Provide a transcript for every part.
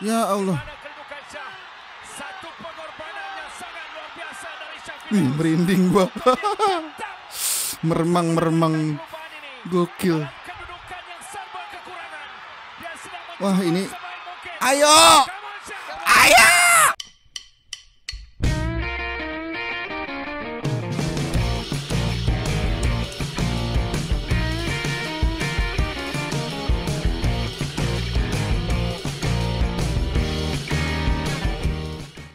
Ya Allah. Satu pengorbanan Wih, merinding gua. Meremang-meremang. Gokil. Wah, ini Ayo! Ayo!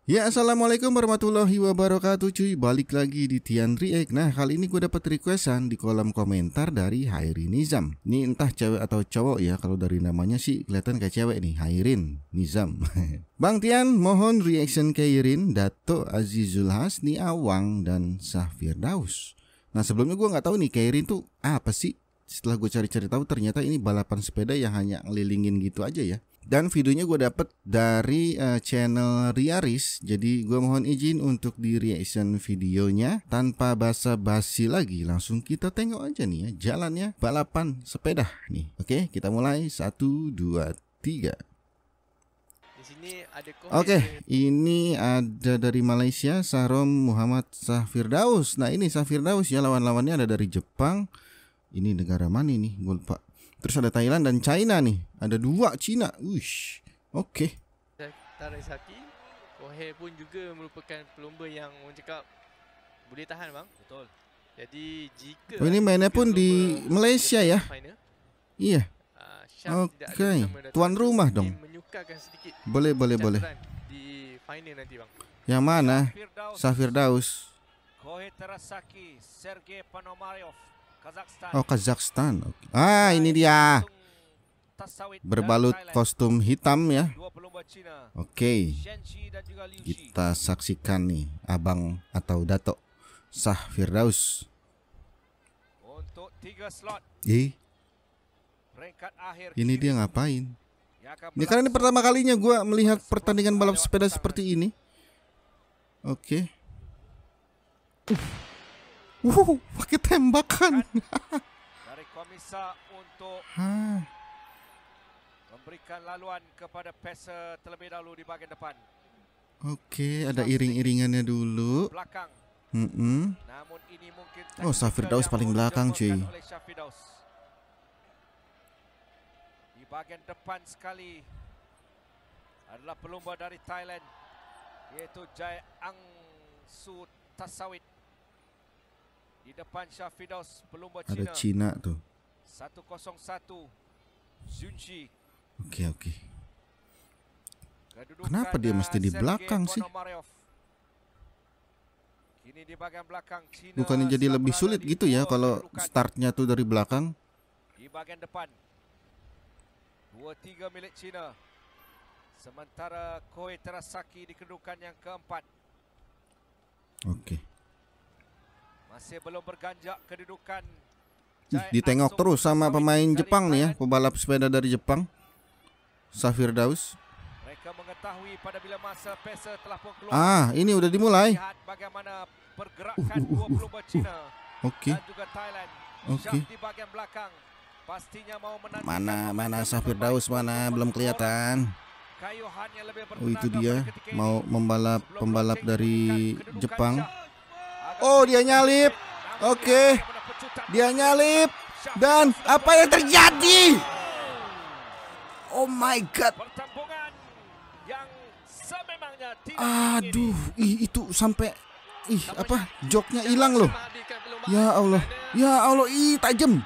Ya assalamualaikum warahmatullahi wabarakatuh cuy Balik lagi di Tian Riek Nah kali ini gue dapat requestan di kolom komentar dari Hairin Nizam Ini entah cewek atau cowok ya Kalau dari namanya sih kelihatan kayak cewek nih Hairin Nizam Bang Tian mohon reaction ke Irin Dato Azizul Hasni Awang dan Safir Daus Nah sebelumnya gue nggak tahu nih Kairin tuh apa sih setelah gue cari-cari tahu ternyata ini balapan sepeda yang hanya ngelilingin gitu aja ya dan videonya gue dapet dari uh, channel Riaris jadi gue mohon izin untuk di reaction videonya tanpa basa-basi lagi langsung kita tengok aja nih ya jalannya balapan sepeda nih oke kita mulai satu dua tiga Oke, okay, ini ada dari Malaysia, Sarom Muhammad Safir Daus. Nah, ini Safir Daus ya lawan-lawannya ada dari Jepang, ini negara mana nih gue lupa terus ada Thailand dan China nih ada dua Cina wish oke okay. Tarisaki Kohei pun juga merupakan pelumba yang orang cakap boleh tahan bang betul jadi jika oh, ini mainnya pun di Malaysia ya final, ah, iya Oke, okay. tuan rumah dong. Boleh, boleh, boleh. Di final nanti bang. Yang mana? Safir Daus. Kohe Terasaki, Sergei Panomaryov, Oh Kazakhstan. Ah ini dia. Berbalut kostum hitam ya. Oke. Okay. Kita saksikan nih abang atau dato Sah Firdaus. Ih. Ini dia ngapain? Ini karena ini pertama kalinya gue melihat pertandingan balap sepeda seperti ini. Oke. Okay. Wuh, pakai tembakan. Kan. Dari Komisa untuk memberikan laluan kepada pesa terlebih dahulu di bahagian depan. Oke, ada iring-iringannya dulu. Belakang. Mm -mm. Namun ini mungkin Oh, Safir Daus paling belakang, cuy. Di bahagian depan sekali adalah pelumba dari Thailand yaitu Jai Ang Su Tasawit di depan Syafidaus pelumba Cina. Ada Cina tuh. 101 Sunji. Okey okey. oke. Kenapa dia mesti di belakang sih? Kini di bagian belakang Cina Bukannya jadi lebih sulit gitu ya kalau startnya tuh dari belakang? Di bagian depan. 2-3 milik Cina. Sementara Koe Terasaki di kedudukan yang keempat. Oke. Masih belum berganjak kedudukan. ditengok terus sama pemain Jepang nih ya, pembalap sepeda dari Jepang. Safir Daus. Ah, ini udah dimulai. Lihat bagaimana uh, uh, uh, uh, Cina uh. okay. juga Mana mana Safir Daus mana belum kelihatan. Oh itu dia mau membalap pembalap dari Jepang. Oh, dia nyalip. Oke. Okay. Dia nyalip. Dan apa yang terjadi? Oh my god. Aduh, ih, itu sampai ih apa joknya hilang loh. Ya Allah. Ya Allah, ih tajam.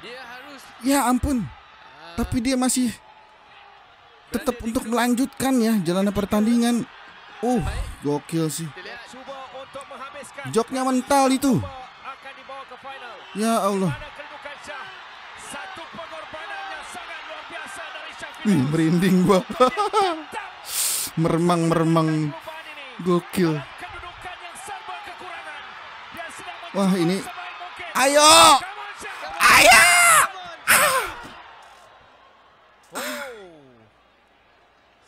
Ya ampun. Ah. Tapi dia masih tetap untuk melanjutkan ya jalannya pertandingan. Uh, gokil sih. Joknya mental itu. Ya Allah. Wih, merinding gua. Meremang-meremang. Gokil. Wah, ini Ayo! Ayo! Ah!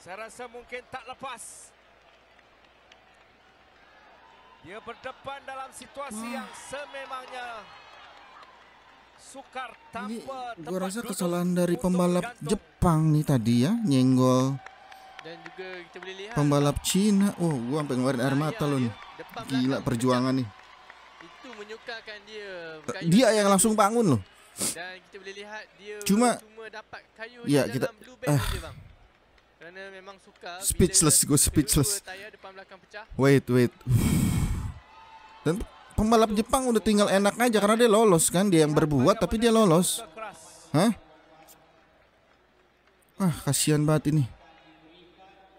Saya rasa mungkin tak lepas dia berdepan dalam situasi yang sememangnya sukar tanpa Ini gua rasa kesalahan dari pembalap Jepang nih tadi ya, nyenggol dan juga kita boleh lihat pembalap Cina. Oh, gua sampai ngeluarin air mata loh nih. Gila perjuangan nih. Itu menyukarkan dia. Eh, dia yang langsung bangun loh. Dan kita boleh lihat dia cuma, dapat kayu ya, kita, uh, Kerana memang suka speechless gue speechless. Wait, wait. Dan pembalap Jepang udah tinggal enak aja karena dia lolos kan, dia yang berbuat tapi dia lolos. Hah? Ah, kasihan banget ini.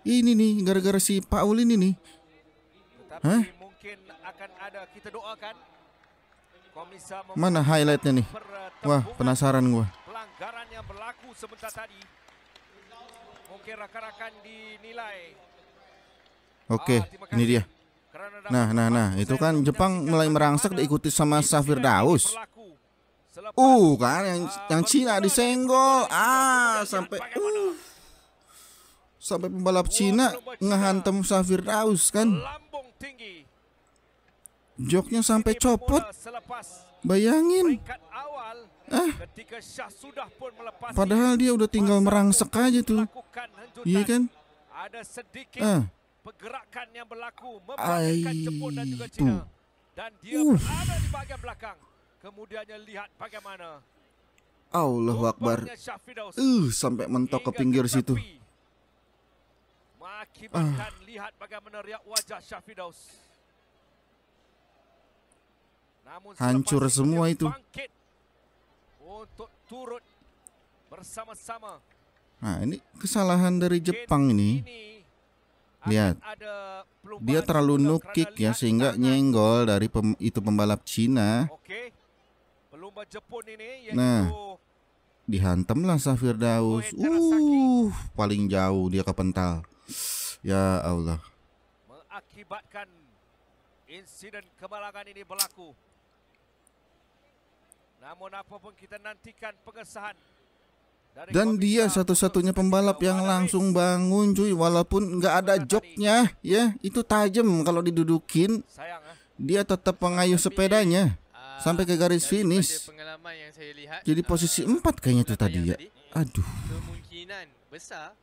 Ini nih gara-gara si Paul ini nih. Hah? Mana highlightnya nih? Wah, penasaran gua. Oke, okay, ah, ini dia. Nah, nah, nah, itu kan Jepang mulai merangsek diikuti sama Safir Daus. Uh, kan yang yang Cina disenggol. Ah, sampai uh. Sampai pembalap Cina ngehantem Safir Daus kan. Joknya sampai copot. Bayangin. Ah. Padahal dia udah tinggal merangsek aja tuh. Iya kan? Ah. Pergerakan yang berlaku membalikkan Jepun dan juga China. Dan dia Uf. berada di bahagian belakang. Kemudiannya lihat bagaimana. Allahu Akbar. Uh, sampai mentok ke pinggir situ. Mengakibatkan uh. lihat bagaimana riak wajah Syafidaus. Namun hancur semua itu. Untuk turut bersama-sama. Nah, ini kesalahan dari Jepang ini. ini Lihat, dia terlalu nukik ya sehingga nyenggol dari pem, itu pembalap Cina. Nah, dihantamlah Safir Daus. Uh, paling jauh dia kepental. Ya Allah. Mengakibatkan insiden kemalangan ini berlaku. Namun apapun kita nantikan pengesahan dan dia satu-satunya pembalap yang langsung bangun cuy walaupun nggak ada joknya ya itu tajam kalau didudukin dia tetap mengayuh sepedanya sampai ke garis finish. Jadi posisi eh, empat kayaknya itu tadi ya. Aduh. Kemungkinan besar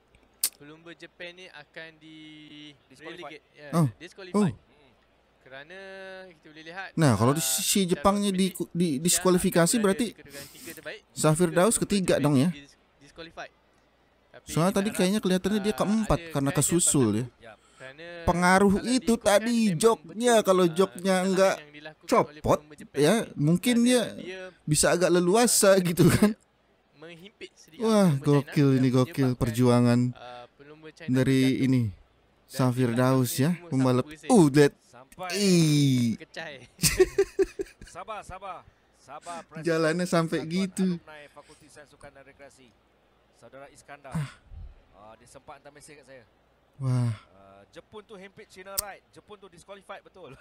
pelumba Jepun ni akan di ya, oh. Oh. Hmm. Kerana kita boleh lihat Nah, kalau di, eh, si Jepangnya di, di diskualifikasi berarti Safir Daus ketiga dong ya. Soalnya tadi kayaknya kelihatannya dia ah, keempat karena kesusul ya. Pengaruh itu tadi joknya kalau ah, joknya uh, enggak copot ya, mungkin dia, dia bisa agak leluasa uh, gitu kan. Wah, gokil ini gokil eh, perjuangan uh, dari ini Safir Daus ya, pembalap. Ya. Sabar, sabar. Ih. Jalannya sampai gitu. Saudara Iskandar. Ah. Uh, dia sempat hantar mesej kat saya. Wah. Uh, Jepun tu hempit China right. Jepun tu disqualified betul.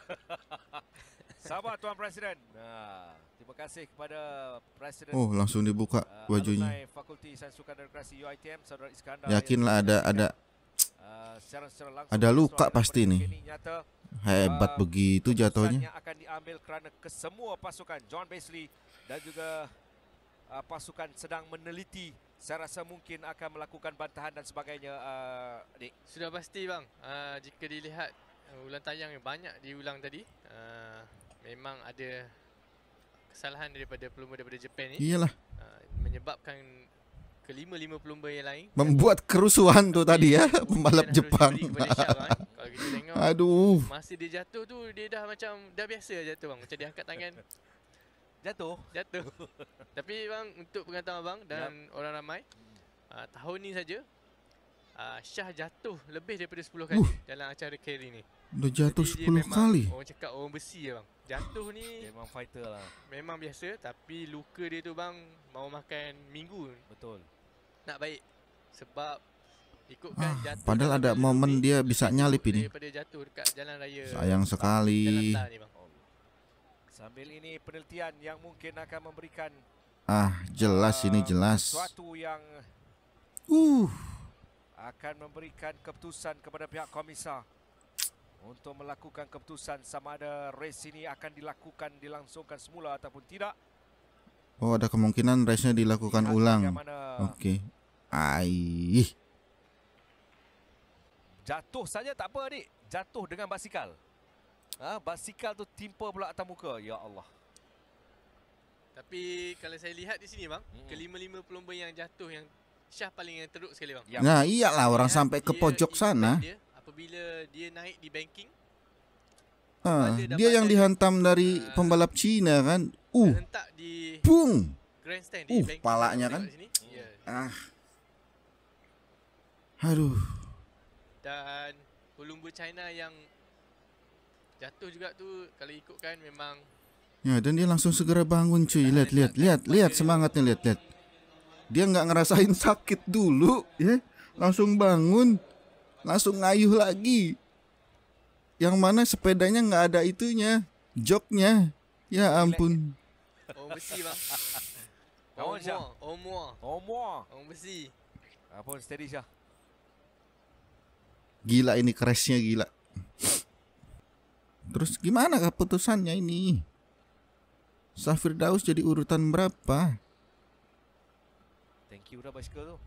Sabar tuan presiden. Nah, terima kasih kepada presiden. Oh, langsung dibuka uh, ah, Fakulti Sains Sukan dan Rekreasi UiTM Saudara Iskandar. Yakinlah ada ada secara, secara ada luka pasti ni. Hebat uh, begitu jatuhnya. akan diambil kerana kesemua pasukan John Basley dan juga uh, pasukan sedang meneliti saya rasa mungkin akan melakukan bantahan dan sebagainya uh, Sudah pasti bang. Uh, jika dilihat uh, ulang tayang yang banyak diulang tadi, uh, memang ada kesalahan daripada pelumba daripada Jepun ini Iyalah. Uh, menyebabkan kelima-lima pelumba yang lain membuat kerusuhan tu tadi ya pembalap Jepang. Kalau kita tengok Aduh. Masih dia jatuh tu dia dah macam dah biasa jatuh bang. Macam dia angkat tangan Jatuh. Jatuh. Tapi bang untuk pengetahuan abang dan yep. orang ramai, hmm. uh, tahun ni saja uh, Syah jatuh lebih daripada 10 kali uh. dalam acara carry ni. Dah jatuh Jadi 10 kali. Orang cakap orang besi ya bang. Jatuh ni memang fighter lah. Memang biasa tapi luka dia tu bang mau makan minggu. Betul. Nak baik sebab ikutkan ah, jatuh. Padahal ada momen dia bisa nyalip ini. Daripada jatuh dekat jalan raya. Sayang sekali. Jalan Sambil ini penelitian yang mungkin akan memberikan Ah, jelas uh, ini eh, jelas. Suatu yang uh akan memberikan keputusan kepada pihak komisar untuk melakukan keputusan sama ada race ini akan dilakukan dilangsungkan semula ataupun tidak. Oh, ada kemungkinan race-nya dilakukan pihak ulang. Okey. Aih. Jatuh saja tak apa, adik. Jatuh dengan basikal. Ha, basikal tu timpa pula atas muka. Ya Allah. Tapi kalau saya lihat di sini bang, hmm. kelima-lima pelumba yang jatuh yang Syah paling yang teruk sekali bang. Ya. Nah, iyalah orang ya, sampai ke pojok sana. Dia, apabila dia naik di banking. Ha, dia yang dari, dihantam dari uh, pembalap Cina kan. Uh. Hentak di Pung. Grandstand uh, kan. di palanya kan. Ah. Aduh. Dan pelumba China yang Jatuh juga tu kalau kan memang Ya, dan dia langsung segera bangun cuy. Lihat, lihat, lihat, lihat semangatnya lihat, lihat. Dia nggak ngerasain sakit dulu, ya. Langsung bangun, langsung ngayuh lagi. Yang mana sepedanya nggak ada itunya, joknya. Ya ampun. Oh besi bang. Kawan Syah. Omor. Omor. Orang besi. Apa steady Syah. Gila ini crashnya gila. Terus gimana keputusannya ini? Safir Daus jadi urutan berapa? Thank you udah bicycle tuh.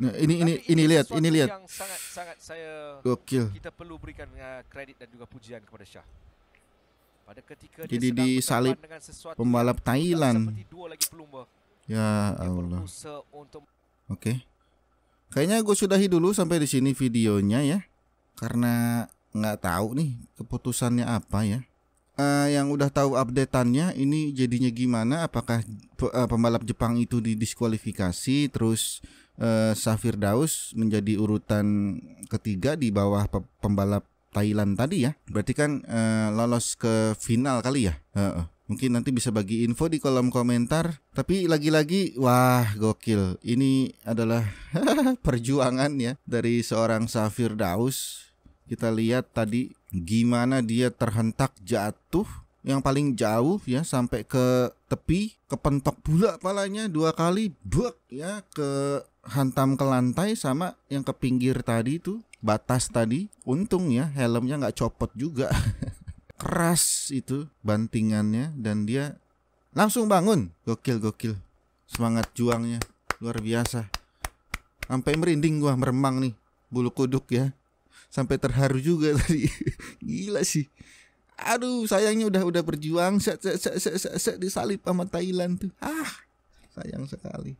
Nah, ini ini Tapi ini, ini lihat, ini lihat. Yang sangat sangat saya Gokil. kita perlu berikan uh, kredit dan juga pujian kepada Shah. Pada ketika jadi ya dia salib pembalap Thailand. Ya Allah. Untuk... Oke. Okay. Kayaknya gue sudahi dulu sampai di sini videonya ya. Karena nggak tahu nih keputusannya apa ya. Uh, yang udah tahu updateannya ini jadinya gimana? Apakah uh, pembalap Jepang itu didiskualifikasi terus uh, Safir Daus menjadi urutan ketiga di bawah pe pembalap Thailand tadi ya? Berarti kan uh, lolos ke final kali ya? Uh -uh. Mungkin nanti bisa bagi info di kolom komentar. Tapi lagi-lagi, wah gokil. Ini adalah perjuangan ya dari seorang Safir Daus kita lihat tadi gimana dia terhentak jatuh yang paling jauh ya sampai ke tepi kepentok pula palanya dua kali buk ya ke hantam ke lantai sama yang ke pinggir tadi itu batas tadi untung ya helmnya nggak copot juga keras itu bantingannya dan dia langsung bangun gokil gokil semangat juangnya luar biasa sampai merinding gua meremang nih bulu kuduk ya sampai terharu juga tadi. Gila sih. Aduh, sayangnya udah udah berjuang set set set set, set, set disalip sama Thailand tuh. Ah, sayang sekali.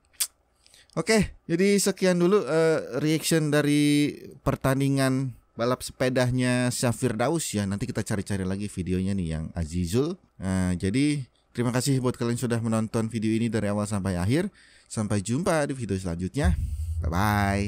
Oke, jadi sekian dulu uh, reaction dari pertandingan balap sepedanya Syafir Daus ya. Nanti kita cari-cari lagi videonya nih yang Azizul. Uh, jadi terima kasih buat kalian sudah menonton video ini dari awal sampai akhir. Sampai jumpa di video selanjutnya. Bye bye.